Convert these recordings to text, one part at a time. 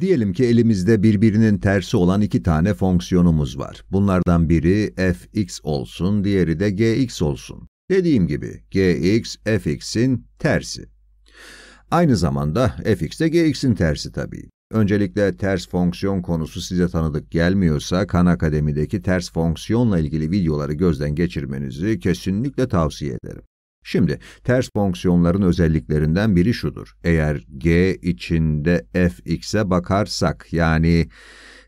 Diyelim ki elimizde birbirinin tersi olan iki tane fonksiyonumuz var. Bunlardan biri fx olsun, diğeri de gx olsun. Dediğim gibi gx, fx'in tersi. Aynı zamanda fx de gx'in tersi tabii. Öncelikle ters fonksiyon konusu size tanıdık gelmiyorsa Khan Akademi'deki ters fonksiyonla ilgili videoları gözden geçirmenizi kesinlikle tavsiye ederim. Şimdi ters fonksiyonların özelliklerinden biri şudur. Eğer g içinde fx'e bakarsak yani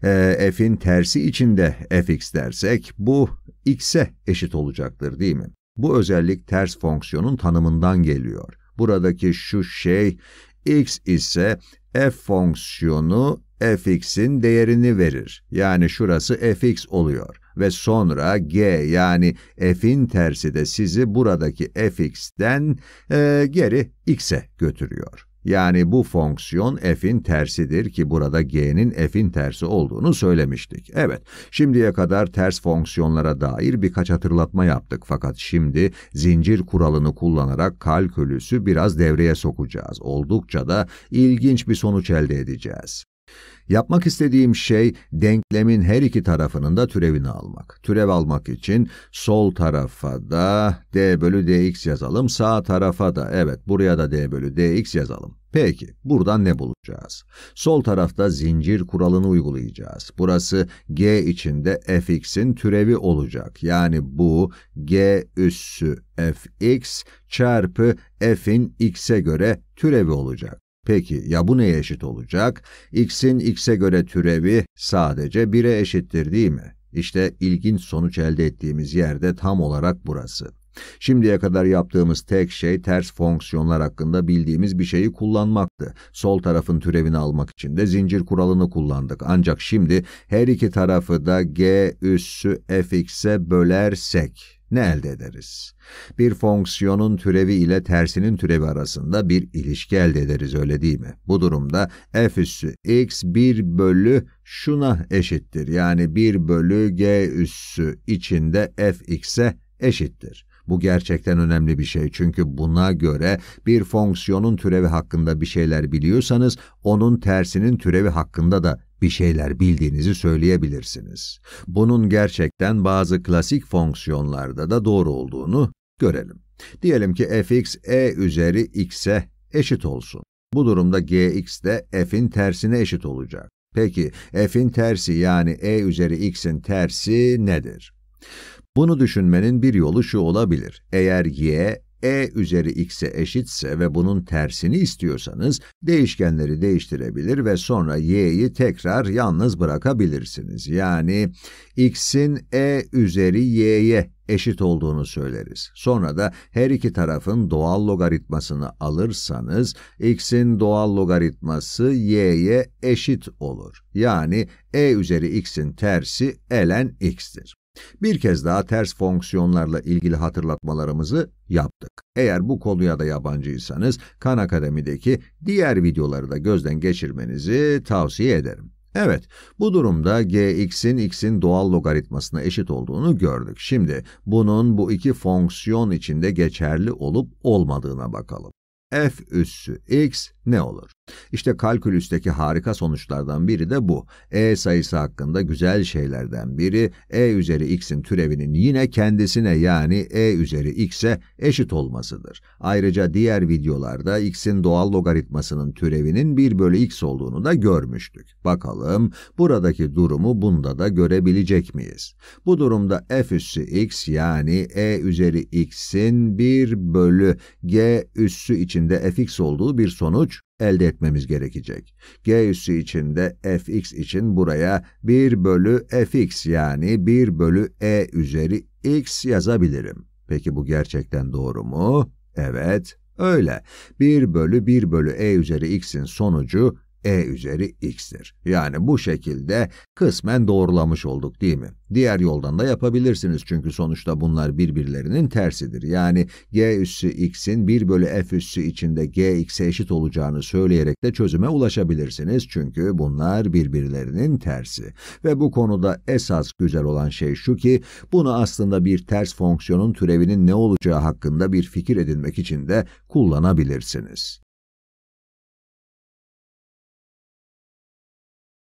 e, f'in tersi içinde fx dersek bu x'e eşit olacaktır değil mi? Bu özellik ters fonksiyonun tanımından geliyor. Buradaki şu şey x ise f fonksiyonu fx'in değerini verir. Yani şurası fx oluyor ve sonra g yani f'in tersi de sizi buradaki fx'den e, geri x'e götürüyor. Yani bu fonksiyon f'in tersidir ki burada g'nin f'in tersi olduğunu söylemiştik. Evet, şimdiye kadar ters fonksiyonlara dair birkaç hatırlatma yaptık fakat şimdi zincir kuralını kullanarak kalkülüsü biraz devreye sokacağız. Oldukça da ilginç bir sonuç elde edeceğiz. Yapmak istediğim şey denklemin her iki tarafının da türevini almak. Türev almak için sol tarafa da d bölü dx yazalım, sağ tarafa da evet buraya da d bölü dx yazalım. Peki, buradan ne bulacağız? Sol tarafta zincir kuralını uygulayacağız. Burası g içinde fx'in türevi olacak. Yani bu g üssü fx çarpı f'in x'e göre türevi olacak. Peki ya bu neye eşit olacak? X'in X'e göre türevi sadece 1'e eşittir değil mi? İşte ilginç sonuç elde ettiğimiz yerde tam olarak burası. Şimdiye kadar yaptığımız tek şey ters fonksiyonlar hakkında bildiğimiz bir şeyi kullanmaktı. Sol tarafın türevini almak için de zincir kuralını kullandık. Ancak şimdi her iki tarafı da g üssü fx'e bölersek ne elde ederiz? Bir fonksiyonun türevi ile tersinin türevi arasında bir ilişki elde ederiz öyle değil mi? Bu durumda f üssü x 1 bölü şuna eşittir. Yani 1 bölü g üssü içinde f x'e eşittir. Bu gerçekten önemli bir şey çünkü buna göre bir fonksiyonun türevi hakkında bir şeyler biliyorsanız onun tersinin türevi hakkında da bir şeyler bildiğinizi söyleyebilirsiniz. Bunun gerçekten bazı klasik fonksiyonlarda da doğru olduğunu görelim. Diyelim ki fx e üzeri x'e eşit olsun. Bu durumda gx de f'in tersine eşit olacak. Peki f'in tersi yani e üzeri x'in tersi nedir? Bunu düşünmenin bir yolu şu olabilir. Eğer y e üzeri x'e eşitse ve bunun tersini istiyorsanız değişkenleri değiştirebilir ve sonra y'yi tekrar yalnız bırakabilirsiniz. Yani x'in e üzeri y'ye eşit olduğunu söyleriz. Sonra da her iki tarafın doğal logaritmasını alırsanız x'in doğal logaritması y'ye eşit olur. Yani e üzeri x'in tersi ln x'tir. Bir kez daha ters fonksiyonlarla ilgili hatırlatmalarımızı yaptık. Eğer bu konuya da yabancıysanız Khan Akademi'deki diğer videoları da gözden geçirmenizi tavsiye ederim. Evet, bu durumda gx'in x'in doğal logaritmasına eşit olduğunu gördük. Şimdi bunun bu iki fonksiyon içinde geçerli olup olmadığına bakalım. f üssü x ne olur? İşte kalkülüsteki harika sonuçlardan biri de bu. E sayısı hakkında güzel şeylerden biri E üzeri x'in türevinin yine kendisine yani E üzeri x'e eşit olmasıdır. Ayrıca diğer videolarda x'in doğal logaritmasının türevinin 1 bölü x olduğunu da görmüştük. Bakalım buradaki durumu bunda da görebilecek miyiz? Bu durumda f üssü x yani E üzeri x'in 1 bölü g üssü içinde fx olduğu bir sonuç elde etmemiz gerekecek. G üssü içinde fx için buraya 1 bölü fx yani 1 bölü e üzeri x yazabilirim. Peki bu gerçekten doğru mu? Evet, öyle. 1 bölü 1 bölü e üzeri x'in sonucu e üzeri x'tir. Yani bu şekilde kısmen doğrulamış olduk değil mi? Diğer yoldan da yapabilirsiniz çünkü sonuçta bunlar birbirlerinin tersidir. Yani g üssü x'in 1 bölü f üssü içinde g x'e eşit olacağını söyleyerek de çözüme ulaşabilirsiniz. Çünkü bunlar birbirlerinin tersi. Ve bu konuda esas güzel olan şey şu ki bunu aslında bir ters fonksiyonun türevinin ne olacağı hakkında bir fikir edinmek için de kullanabilirsiniz.